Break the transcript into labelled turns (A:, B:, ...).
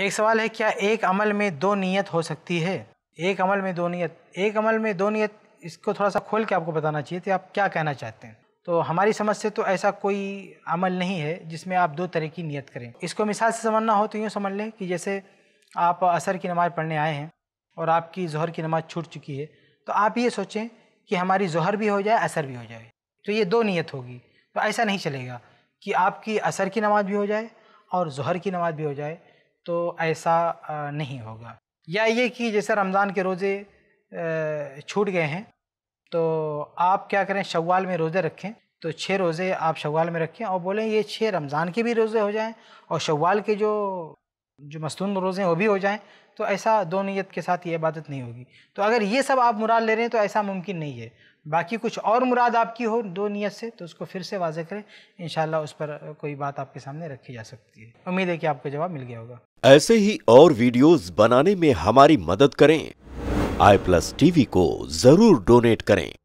A: एक सवाल है क्या एक अमल में दो नीयत हो सकती है एक अमल में दो नीयत एक अमल में दो नीयत इसको थोड़ा सा खोल के आपको बताना चाहिए कि आप क्या कहना चाहते हैं तो हमारी समझ से तो ऐसा कोई अमल नहीं है जिसमें आप दो तरह की नीयत करें इसको मिसाल से समझना हो तो यूँ समझ लें कि जैसे आप असर की नमाज़ पढ़ने आए हैं और आपकी जहर की नमाज़ छूट चुकी है तो आप ये सोचें कि हमारी जहर भी हो जाए असर भी हो जाए तो ये दो नीयत होगी तो ऐसा नहीं चलेगा कि आपकी असर की नमाज़ भी हो जाए और जहर की नमाज़ भी हो जाए तो ऐसा नहीं होगा या ये कि जैसे रमज़ान के रोज़े छूट गए हैं तो आप क्या करें शवाल में रोज़े रखें तो छः रोज़े आप शवाल में रखें और बोलें ये छः रमज़ान के भी रोज़े हो जाएं और शवाल के जो जो मस्तून रोज़े हैं वो भी हो जाएं तो ऐसा दो नीयत के साथ ये इबादत नहीं होगी तो अगर ये सब आप मुराद ले रहे हैं तो ऐसा मुमकिन नहीं है बाकी कुछ और मुराद आपकी हो दो नियत से तो उसको फिर से वाजह करें इन उस पर कोई बात आपके सामने रखी जा सकती है उम्मीद है कि आपको जवाब मिल गया होगा
B: ऐसे ही और वीडियोस बनाने में हमारी मदद करें आई प्लस टीवी को जरूर डोनेट करें